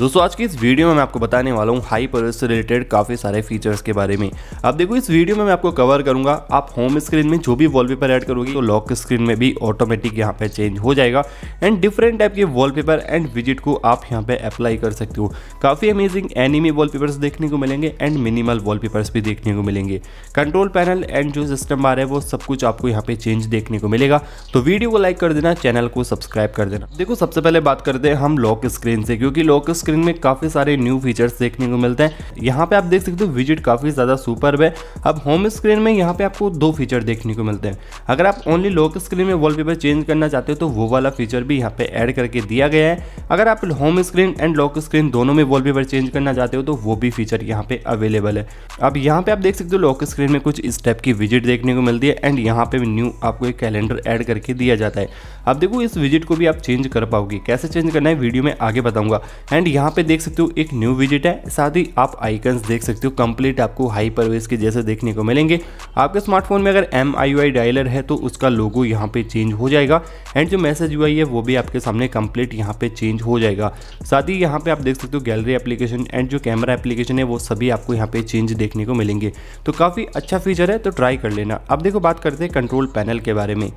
दोस्तों आज की इस वीडियो में मैं आपको बताने वाला हूँ हाई परस से रिलेटेड काफ़ी सारे फीचर्स के बारे में अब देखो इस वीडियो में मैं आपको कवर करूँगा आप होम स्क्रीन में जो भी वॉलपेपर ऐड करोगे तो लॉक स्क्रीन में भी ऑटोमेटिक यहाँ पे चेंज हो जाएगा एंड डिफरेंट टाइप के वॉलपेपर एंड विजिट को आप यहाँ पे अप्लाई कर सकते हो काफ़ी अमेजिंग एनिमी वॉल देखने को मिलेंगे एंड मिनिमल वॉल भी देखने को मिलेंगे कंट्रोल पैनल एंड जो सिस्टम आ रहा है वो सब कुछ आपको यहाँ पे चेंज देखने को मिलेगा तो वीडियो को लाइक कर देना चैनल को सब्सक्राइब कर देना देखो सबसे पहले बात करते हैं हम लॉक स्क्रीन से क्योंकि लॉक स्क्रीन में काफ़ी सारे न्यू फीचर्स देखने को मिलते हैं यहाँ पे आप देख सकते हो विजिट काफ़ी ज़्यादा सुपर है अब होम स्क्रीन में यहाँ पे आपको दो फीचर देखने को मिलते हैं अगर आप ओनली लॉक स्क्रीन में वॉलपेपर चेंज करना चाहते हो तो वो वाला फीचर भी यहाँ पे ऐड करके दिया गया है अगर आप home screen and lock screen दोनों में वॉलपेपर चेंज करना चाहते हो तो वो भी फीचर यहाँ पे अवेलेबल है अब यहाँ पे आप देख सकते हो लॉक स्क्रीन में कुछ इस टाइप की विजिट देखने को मिलती है एंड यहाँ पे न्यू आपको एक कैलेंडर ऐड करके दिया जाता है अब देखो इस विजिट को भी आप चेंज कर पाओगे कैसे चेंज करना है वीडियो में आगे बताऊंगा एंड यहाँ पे देख सकते हो एक न्यू विजिट है साथ ही आप आइकन्स देख सकते हो कंप्लीट आपको हाई परवेज के जैसे देखने को मिलेंगे आपके स्मार्टफोन में अगर एम आई डायलर है तो उसका लोगो यहाँ पे चेंज हो जाएगा एंड जो मैसेज हुआ है वो भी आपके सामने कंप्लीट यहाँ पे चेंज हो जाएगा साथ ही यहाँ पे आप देख सकते हो गैलरी एप्लीकेशन एंड जो कैमरा एप्लीकेशन है वो सभी आपको यहाँ पे चेंज देखने को मिलेंगे तो काफ़ी अच्छा फीचर है तो ट्राई कर लेना अब देखो बात करते हैं कंट्रोल पैनल के बारे में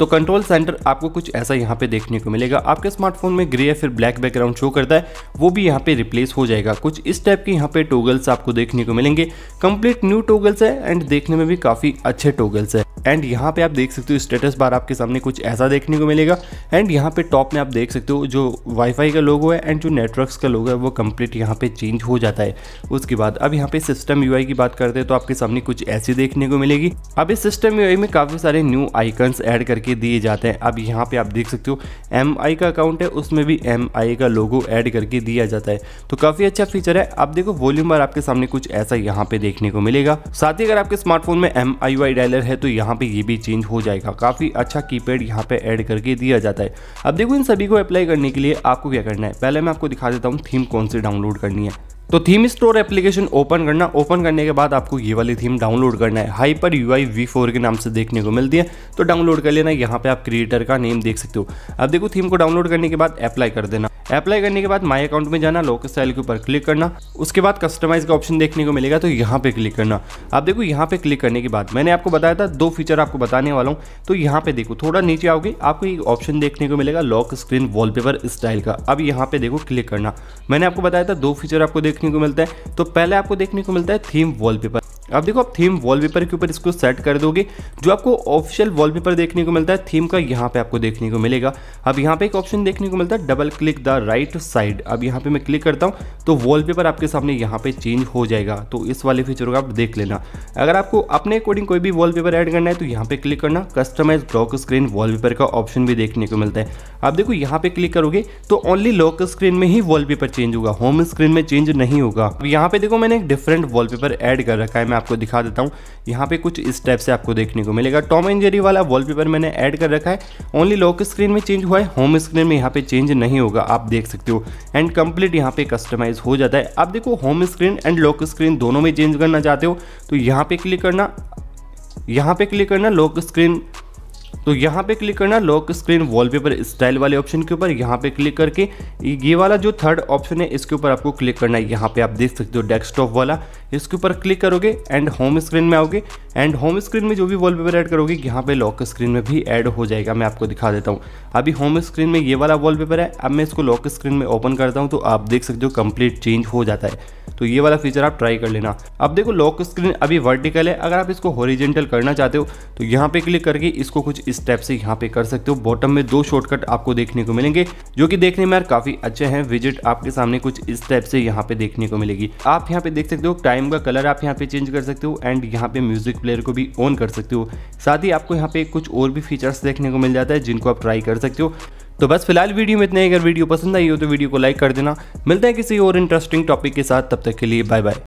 तो कंट्रोल सेंटर आपको कुछ ऐसा यहाँ पे देखने को मिलेगा आपके स्मार्टफोन में ग्रे या फिर ब्लैक बैकग्राउंड शो करता है वो भी यहाँ पे रिप्लेस हो जाएगा कुछ इस टाइप के यहाँ पे टोगल्स आपको देखने को मिलेंगे कंप्लीट न्यू टोगल्स है एंड देखने में भी काफ़ी अच्छे टोगल्स है एंड यहाँ पे आप देख सकते हो स्टेटस बार आपके सामने कुछ ऐसा देखने को मिलेगा एंड यहाँ पे टॉप में आप देख सकते हो जो वाईफाई का लोगो है एंड जो नेटवर्क्स का लोगो है वो कंप्लीट यहाँ पे चेंज हो जाता है उसके बाद अब यहाँ पे सिस्टम यूआई की बात करते हैं तो आपके सामने कुछ ऐसी देखने को मिलेगी अब इस सिस्टम यू में काफ़ी सारे न्यू आइकन्स एड करके दिए जाते हैं अब यहाँ पे आप देख सकते हो एम का अकाउंट है उसमें भी एम का लोगो ऐड करके दिया जाता है तो काफ़ी अच्छा फीचर है आप देखो वॉल्यूम बार आपके सामने कुछ ऐसा यहाँ पे देखने को मिलेगा साथ ही अगर आपके स्मार्टफोन में एम डायलर है तो यहाँ यहाँ पे ये भी चेंज हो जाएगा काफ़ी अच्छा कीपैड यहाँ पे ऐड करके दिया जाता है अब देखो इन सभी को अप्लाई करने के लिए आपको क्या करना है पहले मैं आपको दिखा देता हूँ थीम कौन सी डाउनलोड करनी है तो थीम स्टोर एप्लीकेशन ओपन करना ओपन करने के बाद आपको ये वाली थीम डाउनलोड करना है hyper U I V four के नाम से देखने को मिलती है तो डाउनलोड कर लेना यहाँ पे आप क्रिएटर का नेम देख सकते हो अब देखो थीम को डाउनलोड करने के बाद अप्लाई कर देना अप्लाई करने के बाद माई अकाउंट में जाना लोकल स्टाइल के ऊपर क्लिक करना उसके बाद कस्टमाइज का ऑप्शन देखने को मिलेगा तो यहाँ पे क्लिक करना आप देखो यहाँ पे क्लिक करने के बाद मैंने आपको बताया था दो फीचर आपको बताने वाला हूँ तो यहाँ पे देखो थोड़ा नीचे आओगे आपको एक ऑप्शन देखने को मिलेगा लॉक स्क्रीन वॉलपेपर स्टाइल का अब यहाँ पे देखो क्लिक करना मैंने आपको बताया था दो फीचर आपको देखने को मिलता है तो पहले आपको देखने को मिलता है थीम वॉलपेपर आप देखो आप थीम वॉलपेपर के ऊपर इसको सेट कर दोगे जो आपको ऑफिशियल वॉलपेपर देखने को मिलता है थीम का यहाँ पे आपको देखने को मिलेगा अब यहाँ पे एक ऑप्शन देखने को मिलता है double click the right side अब यहाँ पे मैं क्लिक करता हूँ तो वॉलपेपर आपके सामने यहाँ पे चेंज हो जाएगा तो इस वाले फीचर को आप देख लेना अगर आपको अपने अकॉर्डिंग कोई भी वॉल ऐड करना है तो यहाँ पे क्लिक करना कस्टमाइज लॉक स्क्रीन वॉलपेपर का ऑप्शन भी देखने को मिलता है आप देखो यहाँ पे क्लिक करोगे तो ओनली लॉक स्क्रीन में ही वॉल चेंज होगा होम स्क्रीन में चेंज नहीं होगा यहाँ पे देखो मैंने एक डिफरेंट वॉलपेपर ऐड कर रखा है मैं आपको दिखा देता हूँ यहाँ पे कुछ इस टाइप से आपको देखने को मिलेगा टॉम एंड जेरी वाला वॉलपेपर मैंने ऐड कर रखा है ओनली लॉक स्क्रीन में चेंज हुआ है होम स्क्रीन में यहाँ पे चेंज नहीं होगा आप देख सकते हो एंड कंप्लीट यहाँ पे कस्टमाइज हो जाता है आप देखो home screen and lock screen दोनों में चेंज करना चाहते हो तो यहाँ पे क्लिक करना यहाँ पे क्लिक करना लॉक स्क्रीन तो यहाँ पे क्लिक करना लॉक स्क्रीन वॉलपेपर स्टाइल वाले ऑप्शन के ऊपर यहाँ पे क्लिक करके ये वाला जो थर्ड ऑप्शन है इसके ऊपर आपको क्लिक करना है यहाँ पे आप देख सकते हो डेस्कटॉप वाला इसके ऊपर क्लिक करोगे एंड होम स्क्रीन में आओगे एंड होम स्क्रीन में जो भी वॉलपेपर ऐड करोगे यहाँ पे लॉक स्क्रीन में भी ऐड हो जाएगा मैं आपको दिखा देता हूँ अभी होम स्क्रीन में ये वाला वॉलपेपर है अब मैं इसको लॉक स्क्रीन में ओपन करता हूँ तो आप देख सकते हो कंप्लीट चेंज हो जाता है तो ये वाला फीचर आप ट्राई कर लेना अब देखो लॉक स्क्रीन अभी वर्टिकल है अगर आप इसको हॉरिजेंटल करना चाहते हो तो यहाँ पे क्लिक करके इसको कुछ स्टेप से यहाँ पे कर सकते हो बॉटम में दो शॉर्टकट आपको देखने को मिलेंगे जो कि देखने में यार काफी अच्छे हैं विजिट आपके सामने कुछ इस टाइप से यहाँ पे देखने को मिलेगी आप यहाँ पे देख सकते हो टाइम का कलर आप यहाँ पे चेंज कर सकते हो एंड यहाँ पे म्यूजिक प्लेयर को भी ऑन कर सकते हो साथ ही आपको यहाँ पे कुछ और भी फीचर्स देखने को मिल जाता है जिनको आप ट्राई कर सकते हो तो बस फिलहाल वीडियो में इतना ही अगर वीडियो पसंद आई हो तो वीडियो को लाइक कर देना मिलते हैं किसी और इंटरेस्टिंग टॉपिक के साथ तब तक के लिए बाय बाय